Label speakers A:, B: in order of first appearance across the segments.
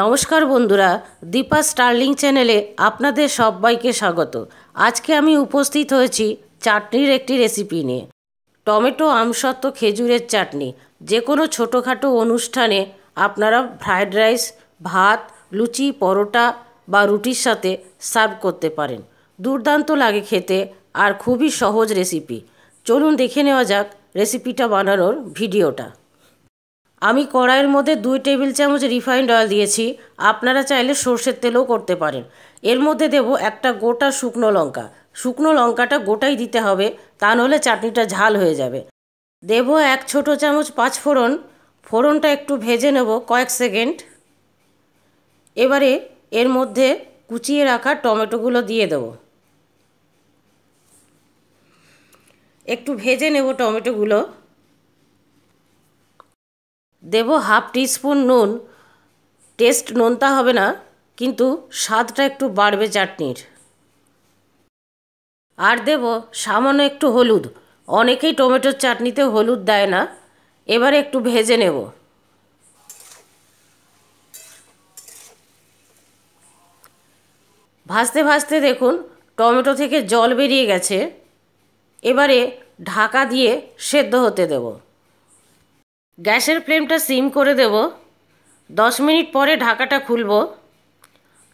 A: নমস্কার বন্ধুরা দীপা স্টার্লিং চ্যানেলে আপনাদের সবাইকে স্বাগত আজকে আমি উপস্থিত হয়েছি চাটনির একটি রেসিপি নিয়ে টমেটো আমসত্ত্ব খেজুরের চাটনি যে কোনো ছোটোখাটো অনুষ্ঠানে আপনারা ফ্রায়েড রাইস ভাত লুচি পরোটা বা রুটির সাথে সার্ভ করতে পারেন দুর্দান্ত লাগে খেতে আর খুবই সহজ রেসিপি চলুন দেখে নেওয়া যাক রেসিপিটা বানানোর ভিডিওটা আমি কড়াইয়ের মধ্যে দুই টেবিল চামচ রিফাইন্ড অয়েল দিয়েছি আপনারা চাইলে সর্ষের তেলও করতে পারেন এর মধ্যে দেব একটা গোটা শুকনো লঙ্কা শুকনো লঙ্কাটা গোটাই দিতে হবে তা নাহলে চাটনিটা ঝাল হয়ে যাবে দেব এক ছোট চামচ পাঁচ ফোড়ন ফোড়নটা একটু ভেজে নেব কয়েক সেকেন্ড এবারে এর মধ্যে কুচিয়ে রাখা টমেটোগুলো দিয়ে দেব একটু ভেজে নেব টমেটোগুলো দেব হাফ টিস্পুন নুন টেস্ট নোনতা হবে না কিন্তু স্বাদটা একটু বাড়বে চাটনির আর দেব সামান্য একটু হলুদ অনেকেই টমেটোর চাটনিতে হলুদ দেয় না এবারে একটু ভেজে নেব ভাজতে ভাজতে দেখুন টমেটো থেকে জল বেরিয়ে গেছে এবারে ঢাকা দিয়ে সেদ্ধ হতে দেবো গ্যাসের ফ্লেমটা সিম করে দেব দশ মিনিট পরে ঢাকাটা খুলব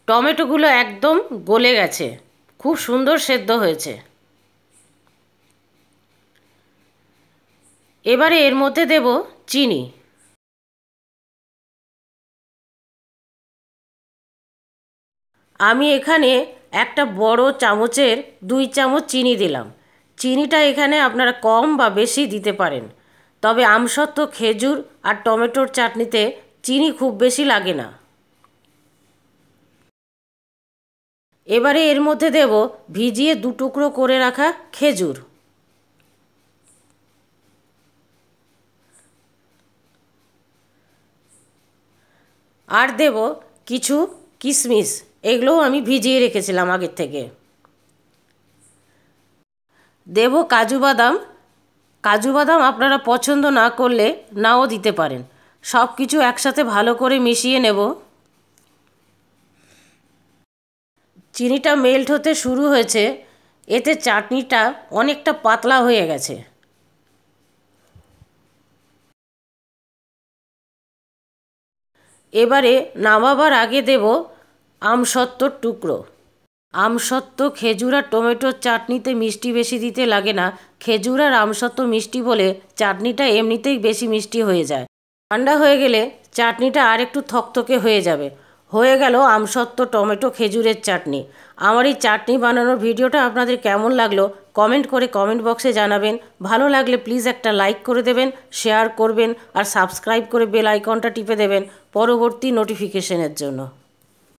A: টমেটোগুলো একদম গলে গেছে খুব সুন্দর সেদ্ধ হয়েছে এবারে এর মধ্যে দেব চিনি আমি এখানে একটা বড় চামচের দুই চামচ চিনি দিলাম চিনিটা এখানে আপনারা কম বা বেশি দিতে পারেন তবে আমসত্ত্ব খেজুর আর টমেটোর চাটনিতে চিনি খুব বেশি লাগে না এবারে এর মধ্যে দেব ভিজিয়ে দু টুকরো করে রাখা খেজুর আর দেব কিছু কিশমিশ এগুলোও আমি ভিজিয়ে রেখেছিলাম আগের থেকে দেব কাজু বাদাম কাজু বাদাম আপনারা পছন্দ না করলে নাও দিতে পারেন সব কিছু একসাথে ভালো করে মিশিয়ে নেব চিনিটা মেল্ট হতে শুরু হয়েছে এতে চাটনিটা অনেকটা পাতলা হয়ে গেছে এবারে নামাবার আগে দেব আমসত্তর টুকরো আমসত্ত্ব খেজুর আর টমেটোর চাটনিতে মিষ্টি বেশি দিতে লাগে না খেজুর আর আমসত্ত্ব মিষ্টি বলে চাটনিটা এমনিতেই বেশি মিষ্টি হয়ে যায় ঠান্ডা হয়ে গেলে চাটনিটা আর একটু থকথকে হয়ে যাবে হয়ে গেল আমসত্ত্ব টমেটো খেজুরের চাটনি আমার এই চাটনি বানানোর ভিডিওটা আপনাদের কেমন লাগলো কমেন্ট করে কমেন্ট বক্সে জানাবেন ভালো লাগলে প্লিজ একটা লাইক করে দেবেন শেয়ার করবেন আর সাবস্ক্রাইব করে বেল আইকনটা টিপে দেবেন পরবর্তী নোটিফিকেশনের জন্য